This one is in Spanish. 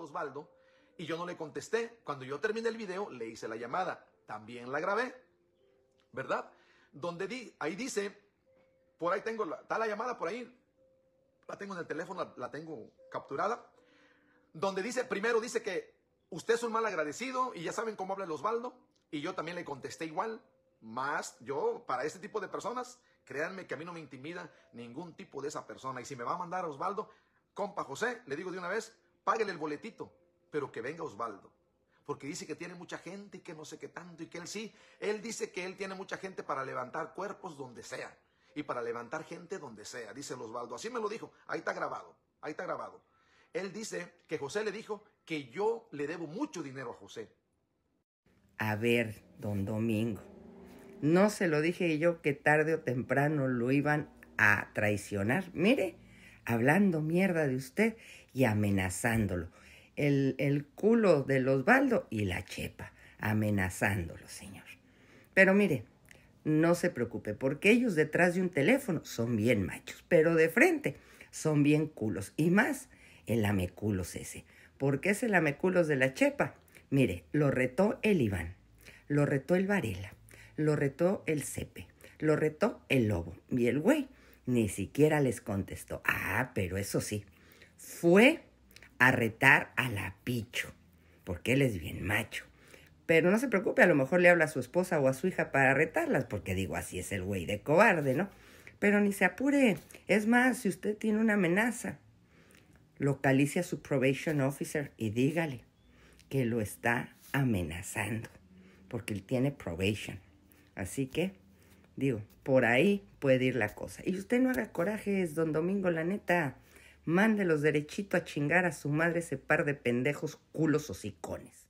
Osvaldo y yo no le contesté. Cuando yo terminé el video, le hice la llamada. También la grabé, ¿verdad? Donde di, ahí dice, por ahí tengo, la, llamada por ahí, la tengo en el teléfono, la, tengo capturada. Donde dice, primero dice que usted es un mal agradecido y ya saben cómo habla el Osvaldo. Y yo también le contesté igual. Más yo, para este tipo de personas, créanme que a mí no me intimida ningún tipo de esa persona. Y si me va a mandar Osvaldo, compa José, le digo de una vez, Páguenle el boletito, pero que venga Osvaldo. Porque dice que tiene mucha gente y que no sé qué tanto y que él sí. Él dice que él tiene mucha gente para levantar cuerpos donde sea y para levantar gente donde sea, dice Osvaldo. Así me lo dijo, ahí está grabado, ahí está grabado. Él dice que José le dijo que yo le debo mucho dinero a José. A ver, don Domingo, no se lo dije yo que tarde o temprano lo iban a traicionar. Mire, hablando mierda de usted y amenazándolo. El, culo culo los Osvaldo y la chepa, amenazándolo, señor. Pero mire, no se preocupe, porque ellos detrás de un teléfono son bien machos, pero de frente son bien culos. Y más el lameculos ese. ¿Por qué es el ameculos de la chepa? Mire, lo retó el Iván, lo retó el Varela, lo retó el Cepe, lo retó el Lobo. Y el güey ni siquiera les contestó. Ah, pero eso sí, fue a retar a la Picho, porque él es bien macho. Pero no se preocupe, a lo mejor le habla a su esposa o a su hija para retarlas, porque digo, así es el güey de cobarde, ¿no? Pero ni se apure. Es más, si usted tiene una amenaza, localice a su probation officer y dígale que lo está amenazando, porque él tiene probation. Así que Digo, por ahí puede ir la cosa. Y usted no haga corajes, don Domingo, la neta. los derechito a chingar a su madre ese par de pendejos culos hocicones.